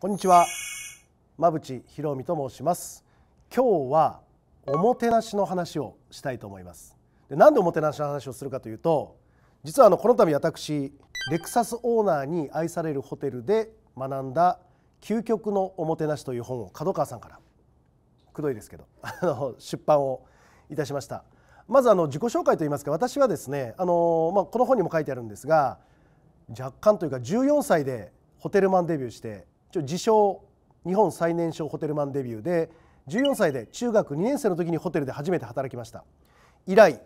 こんにちは馬淵博美と申します今日はおもてなしの話をしたいと思いますでなんでおもてなしの話をするかというと実はあのこの度私レクサスオーナーに愛されるホテルで学んだ究極のおもてなしという本を角川さんからくどいですけど あの出版をいたしましたまずあの自己紹介といいますか私はですねあの、まあ、この本にも書いてあるんですが若干というか14歳でホテルマンデビューして一自称日本最年少ホテルマンデビューで14歳で中学2年生の時にホテルで初めて働きました以来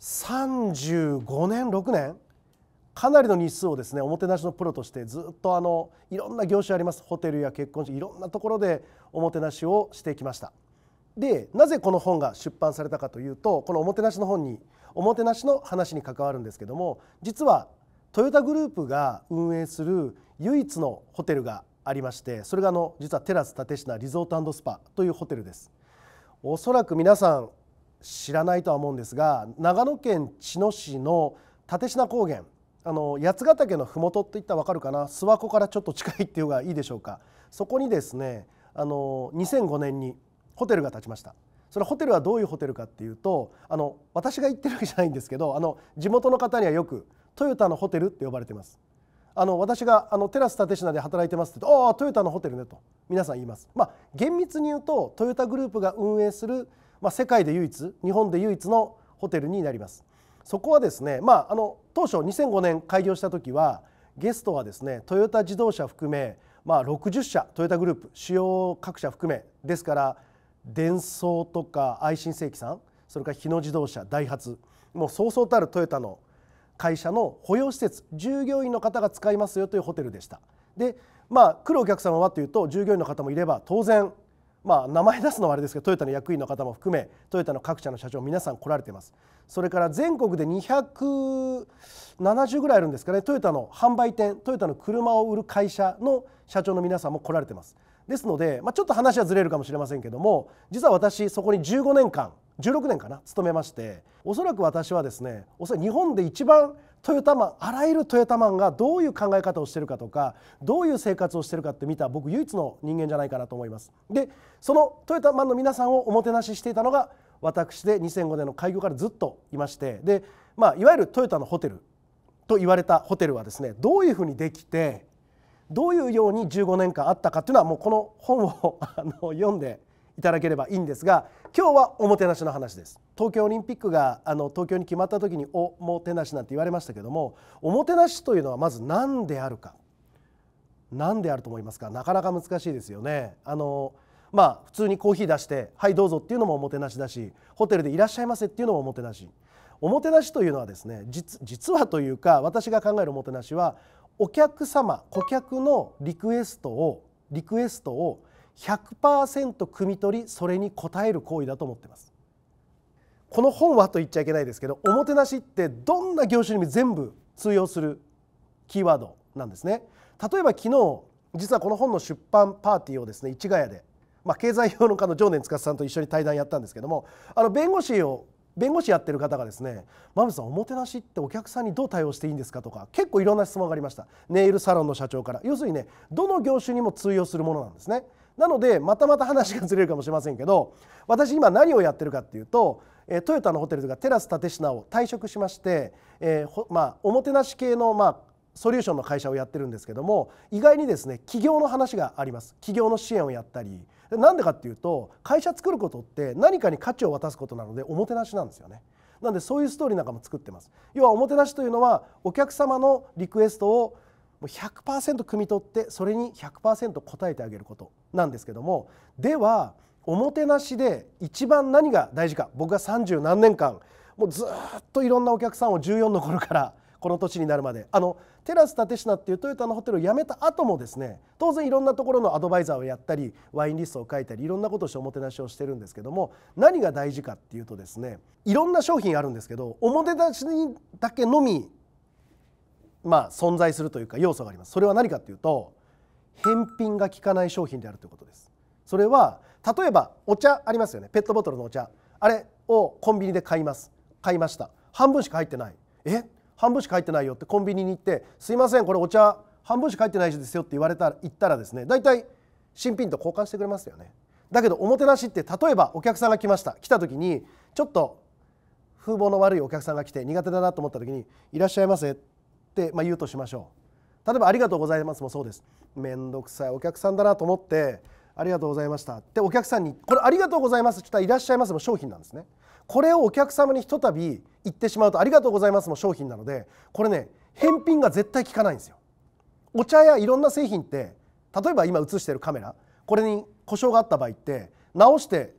35年6年かなりの日数をですねおもてなしのプロとしてずっとあのいろんな業種ありますホテルや結婚式いろんなところでおもてなしをしてきましたでなぜこの本が出版されたかというとこのおもてなしの本におもてなしの話に関わるんですけども実はトヨタグループが運営する唯一のホテルがありましてそれがあの実はテラス立科リゾートスパというホテルですおそらく皆さん知らないとは思うんですが長野県茅野市の立科高原あの八ヶ岳の麓っていったら分かるかな諏訪湖からちょっと近いっていうのがいいでしょうかそこにですねあの2005年にホテルが建ちましたそれホテルはどういうホテルかっていうとあの私が行ってるわけじゃないんですけどあの地元の方にはよくトヨタのホテルって呼ばれてますあの私があのテラス立品で働いてますって言うと「ああトヨタのホテルね」と皆さん言います。まあ、厳密に言うとトヨタグループが運営する、まあ、世界で唯一日本で唯一のホテルになります。そこはですね、まあ、あの当初2005年開業した時はゲストはですねトヨタ自動車含め、まあ、60社トヨタグループ主要各社含めですからデンソーとか愛新世紀さんそれから日野自動車ダイハツもうそうそうたるトヨタの会社の保養施設従業員の方が使いますよというホテルでしたでまあ来るお客様はというと従業員の方もいれば当然まあ名前出すのはあれですけどトヨタの役員の方も含めトヨタの各社の社長皆さん来られてますそれから全国で270ぐらいあるんですかねトヨタの販売店トヨタの車を売る会社の社長の皆さんも来られてますですので、まあ、ちょっと話はずれるかもしれませんけども実は私そこに15年間16年かな勤めましておそらく私はですねおそらく日本で一番トヨタマンあらゆるトヨタマンがどういう考え方をしてるかとかどういう生活をしてるかって見た僕唯一の人間じゃないかなと思いますでそのトヨタマンの皆さんをおもてなししていたのが私で2005年の開業からずっといましてで、まあ、いわゆるトヨタのホテルと言われたホテルはですねどういうふうにできてどういうように15年間あったかっていうのはもうこの本をあの読んでいただければいいんですが今日はおもてなしの話です東京オリンピックがあの東京に決まった時におもてなしなんて言われましたけどもおもてなしというのはまず何であるか何であると思いますかなかなか難しいですよねあのまあ普通にコーヒー出してはいどうぞっていうのもおもてなしだしホテルでいらっしゃいませっていうのもおもてなしおもてなしというのはですね実はというか私が考えるおもてなしはお客様顧客のリクエストをリクエストを100%汲み取りそれに応える行為だと思ってますこの本はと言っちゃいけないですけどおもてなしってどんな業種にも全部通用するキーワードなんですね例えば昨日実はこの本の出版パーティーをですね市ヶ谷で、まあ、経済評論家の常年司さんと一緒に対談やったんですけどもあの弁護士を弁護士やってる方がですね「真渕さんおもてなしってお客さんにどう対応していいんですか?」とか結構いろんな質問がありましたネイルサロンの社長から要するにねどの業種にも通用するものなんですね。なのでまたまた話がずれるかもしれませんけど私今何をやってるかっていうとトヨタのホテルとかテラス蓼科を退職しまして、えー、まあ、おもてなし系の、まあ、ソリューションの会社をやってるんですけども意外にですね企業の話があります企業の支援をやったりなんでかっていうと会社作ることって何かに価値を渡すことなのでおもてなしなんですよね。なんでそういうストーリーなんかも作ってます要はおもてなしというのはお客様のリクエストをう100%汲み取ってそれに100%答えてあげることなんですけどもではおもてなしで一番何が大事か僕が30何年間もうずっといろんなお客さんを14の頃からこの年になるまであのテラス立科っていうトヨタのホテルを辞めた後もですね当然いろんなところのアドバイザーをやったりワインリストを書いたりいろんなことをしておもてなしをしてるんですけども何が大事かっていうとですねいろんな商品あるんですけどおもてなしにだけのみまあ、存在するというか要素がありますそれは何かというと返品が効かない商品であるということですそれは例えばお茶ありますよねペットボトルのお茶あれをコンビニで買います買いました半分しか入ってないえ半分しか入ってないよってコンビニに行ってすいませんこれお茶半分しか入ってないですよって言われたら言ったらですねたい新品と交換してくれますよねだけどおもてなしって例えばお客さんが来ました来た時にちょっと風貌の悪いお客さんが来て苦手だなと思った時に「いらっしゃいませ」、まあ、言うとしましょう例えば「ありがとうございます」もそうです面倒くさいお客さんだなと思って「ありがとうございました」ってお客さんに「これありがとうございます」って言ったら「いらっしゃいます」も商品なんですねこれをお客様にひとたび言ってしまうと「ありがとうございます」も商品なのでこれね返品が絶対効かないんですよお茶やいろんな製品って例えば今映してるカメラこれに故障があった場合って直して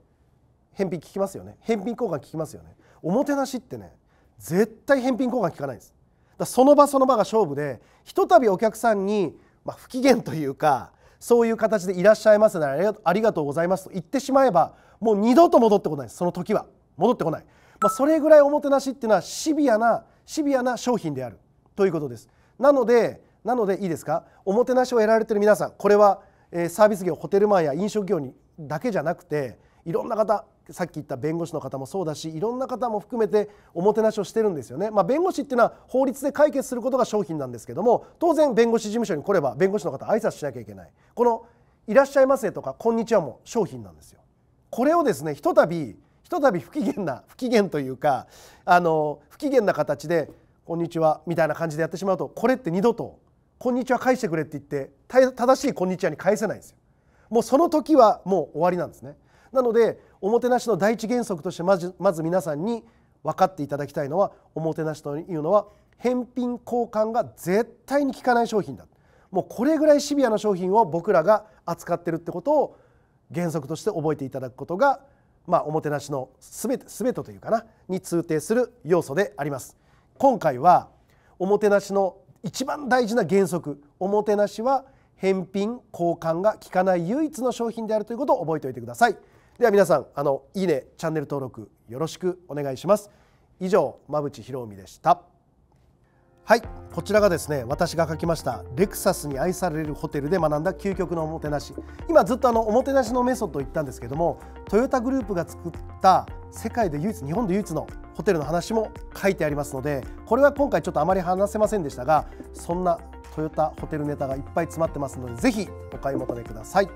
返品効きますよね返品交換効きますよねおもてなしってね絶対返品交換効かないんですだその場その場が勝負でひとたびお客さんに、まあ、不機嫌というかそういう形で「いらっしゃいますなら「ありがとうございます」と言ってしまえばもう二度と戻ってこないその時は戻ってこない、まあ、それぐらいおもてなしっていうのはシビアなシビアな商品であるということですなのでなのでいいですかおもてなしをやられてる皆さんこれはサービス業ホテルマンや飲食業にだけじゃなくていろんな方さっき言った弁護士の方もそうだしいろんな方も含めておもてなしをしてるんですよね、まあ、弁護士っていうのは法律で解決することが商品なんですけども当然弁護士事務所に来れば弁護士の方挨拶しなきゃいけないこの「いらっしゃいませ」とか「こんにちは」も商品なんですよ。これをですねひとたびひとたび不機嫌な不機嫌というかあの不機嫌な形で「こんにちは」みたいな感じでやってしまうとこれって二度と「こんにちは」返してくれって言って正しい「こんにちは」に返せないんですよ。もうその時はもう終わりなんですね。なのでおもてなしの第一原則としてまずまず皆さんに分かっていただきたいのはおもてなしというのは返品交換が絶対に効かない商品だもうこれぐらいシビアな商品を僕らが扱ってるってことを原則として覚えていただくことが、まあ、おもてなしのすべてすべてというかなに通底する要素であります。今回はおもてなしの一番大事な原則おもてなしは返品交換が効かない唯一の商品であるということを覚えておいてください。では皆さんあのいいねチャンネル登録よろしくお願いします以上馬淵博美でしたはいこちらがですね私が書きましたレクサスに愛されるホテルで学んだ究極のおもてなし今ずっとあのおもてなしのメソッドを言ったんですけどもトヨタグループが作った世界で唯一日本で唯一のホテルの話も書いてありますのでこれは今回ちょっとあまり話せませんでしたがそんなトヨタホテルネタがいっぱい詰まってますのでぜひお買い求めください。